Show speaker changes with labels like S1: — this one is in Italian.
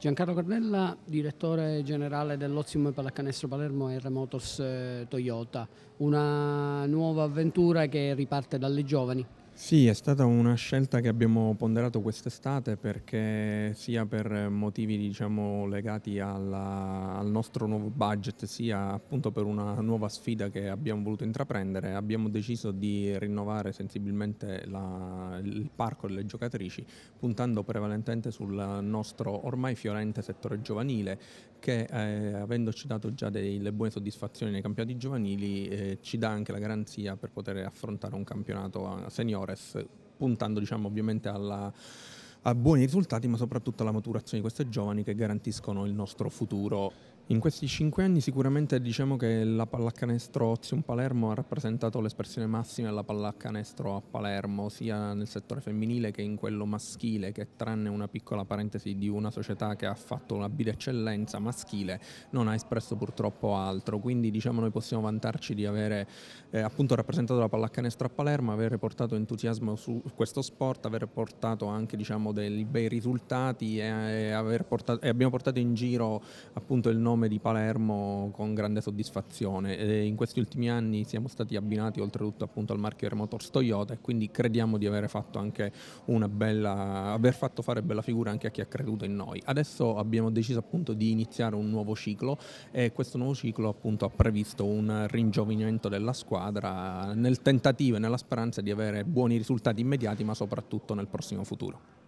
S1: Giancarlo Cornella, direttore generale dell'Ozium Pallacanestro Palermo e Remotors eh, Toyota, una nuova avventura che riparte dalle giovani.
S2: Sì, è stata una scelta che abbiamo ponderato quest'estate perché sia per motivi diciamo, legati alla, al nostro nuovo budget, sia appunto per una nuova sfida che abbiamo voluto intraprendere, abbiamo deciso di rinnovare sensibilmente la, il parco delle giocatrici, puntando prevalentemente sul nostro ormai fiorente settore giovanile che eh, avendoci dato già delle buone soddisfazioni nei campionati giovanili eh, ci dà anche la garanzia per poter affrontare un campionato eh, seniore Torres, puntando diciamo, ovviamente alla, a buoni risultati, ma soprattutto alla maturazione di queste giovani che garantiscono il nostro futuro in questi cinque anni sicuramente diciamo che la pallacanestro Ozium Palermo ha rappresentato l'espressione massima della pallacanestro a Palermo, sia nel settore femminile che in quello maschile, che tranne una piccola parentesi di una società che ha fatto una bideccellenza maschile, non ha espresso purtroppo altro. Quindi diciamo noi possiamo vantarci di avere eh, appunto rappresentato la pallacanestro a Palermo, avere portato entusiasmo su questo sport, aver portato anche diciamo, dei bei risultati eh, e, e, portato, e abbiamo portato in giro appunto il nome nome di Palermo con grande soddisfazione. E in questi ultimi anni siamo stati abbinati oltretutto appunto al marchio Air Motors Toyota e quindi crediamo di aver fatto anche una bella, aver fatto fare bella figura anche a chi ha creduto in noi. Adesso abbiamo deciso appunto di iniziare un nuovo ciclo e questo nuovo ciclo appunto ha previsto un ringiovanimento della squadra nel tentativo e nella speranza di avere buoni risultati immediati ma soprattutto nel prossimo futuro.